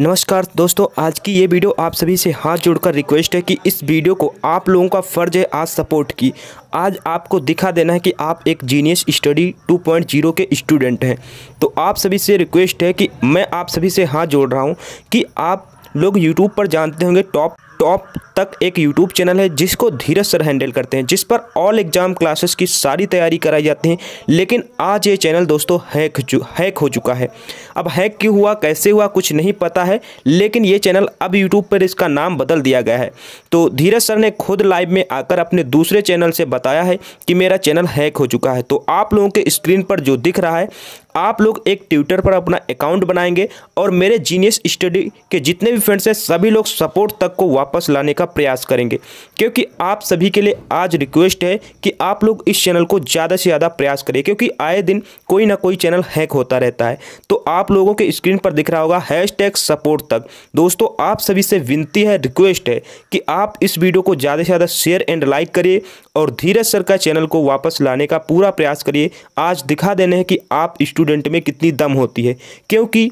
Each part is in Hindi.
नमस्कार दोस्तों आज की ये वीडियो आप सभी से हाथ जोड़कर रिक्वेस्ट है कि इस वीडियो को आप लोगों का फर्ज है आज सपोर्ट की आज आपको दिखा देना है कि आप एक जीनियस स्टडी 2.0 के स्टूडेंट हैं तो आप सभी से रिक्वेस्ट है कि मैं आप सभी से हाथ जोड़ रहा हूँ कि आप लोग यूट्यूब पर जानते होंगे टॉप टॉप तक एक यूट्यूब चैनल है जिसको धीरज सर हैंडल करते हैं जिस पर ऑल एग्ज़ाम क्लासेस की सारी तैयारी कराई जाती है लेकिन आज ये चैनल दोस्तों हैक हैक हो चुका है अब हैक क्यों हुआ कैसे हुआ कुछ नहीं पता है लेकिन ये चैनल अब यूट्यूब पर इसका नाम बदल दिया गया है तो धीरज सर ने खुद लाइव में आकर अपने दूसरे चैनल से बताया है कि मेरा चैनल हैक हो चुका है तो आप लोगों के स्क्रीन पर जो दिख रहा है आप लोग एक ट्विटर पर अपना अकाउंट बनाएंगे और मेरे जीनियस स्टडी के जितने भी फ्रेंड्स हैं सभी लोग सपोर्ट तक को वापस वापस लाने का प्रयास करेंगे क्योंकि आप सभी के लिए आज रिक्वेस्ट है कि आप लोग इस चैनल को ज़्यादा से ज़्यादा प्रयास करें क्योंकि आए दिन कोई ना कोई चैनल हैक होता रहता है तो आप लोगों के स्क्रीन पर दिख रहा होगा हैश सपोर्ट तक दोस्तों आप सभी से विनती है रिक्वेस्ट है कि आप इस वीडियो को ज़्यादा से ज़्यादा शेयर एंड लाइक करिए और धीरज सर का चैनल को वापस लाने का पूरा प्रयास करिए आज दिखा देने हैं कि आप स्टूडेंट में कितनी दम होती है क्योंकि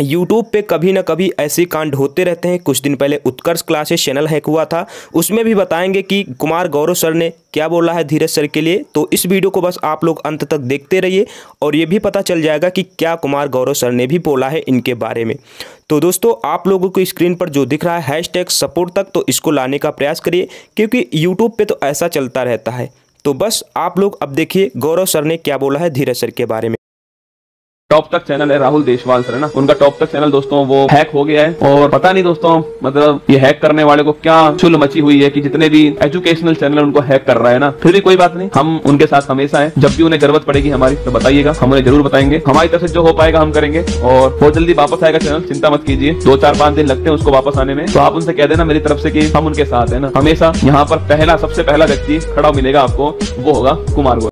यूट्यूब पे कभी ना कभी ऐसे कांड होते रहते हैं कुछ दिन पहले उत्कर्ष क्लासेस चैनल हैक हुआ था उसमें भी बताएंगे कि कुमार गौरव सर ने क्या बोला है धीरज सर के लिए तो इस वीडियो को बस आप लोग अंत तक देखते रहिए और ये भी पता चल जाएगा कि क्या कुमार गौरव सर ने भी बोला है इनके बारे में तो दोस्तों आप लोगों को स्क्रीन पर जो दिख रहा है टैग सपोर्ट तक तो इसको लाने का प्रयास करिए क्योंकि यूट्यूब पर तो ऐसा चलता रहता है तो बस आप लोग अब देखिए गौरव सर ने क्या बोला है धीरज सर के बारे में टॉप तक चैनल है राहुल देशवाल सर ना उनका टॉप तक चैनल दोस्तों वो हैक हो गया है और पता नहीं दोस्तों मतलब ये हैक करने वाले को क्या छुल मची हुई है कि जितने भी एजुकेशनल चैनल उनको हैक कर रहा है ना फिर भी कोई बात नहीं हम उनके साथ हमेशा है जब भी उन्हें जरूरत पड़ेगी हमारी तो बताइएगा हम उन्हें जरूर बताएंगे हमारी तरफ से जो हो पाएगा हम करेंगे और बहुत जल्दी वापस आएगा चैनल चिंता मत कीजिए दो चार पांच दिन लगते हैं उसको वापस आने में तो आप उनसे कह देना मेरी तरफ से की हम उनके साथ है ना हमेशा यहाँ पर पहला सबसे पहला व्यक्ति खड़ा मिलेगा आपको वो होगा कुमार